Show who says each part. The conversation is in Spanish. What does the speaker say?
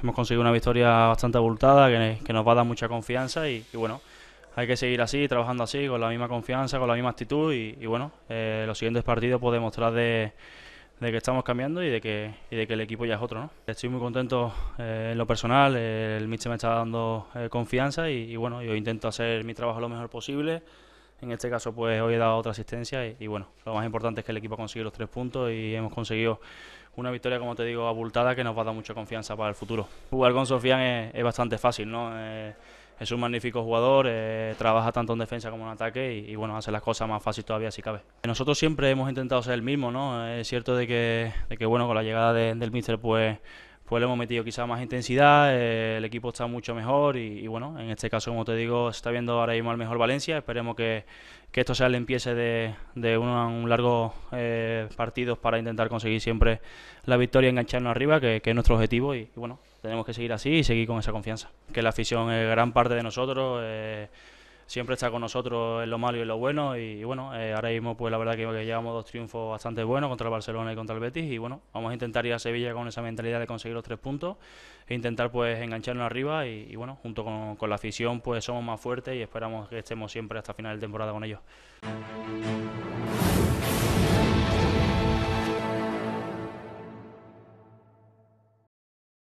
Speaker 1: Hemos conseguido una victoria bastante abultada que, nos va a dar mucha confianza y, bueno, hay que seguir así, trabajando así, con la misma confianza, con la misma actitud y, bueno, eh, los siguientes partidos podemos mostrar de, que estamos cambiando y de que, de que el equipo ya es otro. Estoy muy contento eh, en lo personal, eh, el se me está dando confianza y, bueno, yo intento hacer mi trabajo lo mejor posible. En este caso, pues hoy he dado otra asistencia y, bueno, lo más importante es que el equipo ha los tres puntos y hemos conseguido una victoria, como te digo, abultada que nos va a dar mucha confianza para el futuro. Jugar con Sofian es, bastante fácil, ¿no? Eh, es un magnífico jugador, eh, trabaja tanto en defensa como en ataque y, bueno, hace las cosas más fácil todavía si cabe. Nosotros siempre hemos intentado ser el mismo, ¿no? Es cierto de que, que bueno, con la llegada del míster, pues pues le hemos metido quizá más intensidad, eh, el equipo está mucho mejor y, bueno, en este caso, como te digo, está viendo ahora mismo el mejor Valencia. Esperemos que, esto sea el empiece de, de un, largo eh, partido para intentar conseguir siempre la victoria, engancharnos arriba, que, es nuestro objetivo y, bueno, tenemos que seguir así y seguir con esa confianza. Que la afición es gran parte de nosotros. Eh, siempre está con nosotros en lo malo y en lo bueno. Y, bueno, eh, ahora mismo pues la verdad que, llevamos dos triunfos bastante buenos contra el Barcelona y contra el Betis. Y bueno, vamos a intentar ir a Sevilla con esa mentalidad de conseguir los tres puntos e intentar pues engancharnos arriba. Y, bueno, junto con, con, la afición pues somos más fuertes y esperamos que estemos siempre hasta final de temporada con ellos.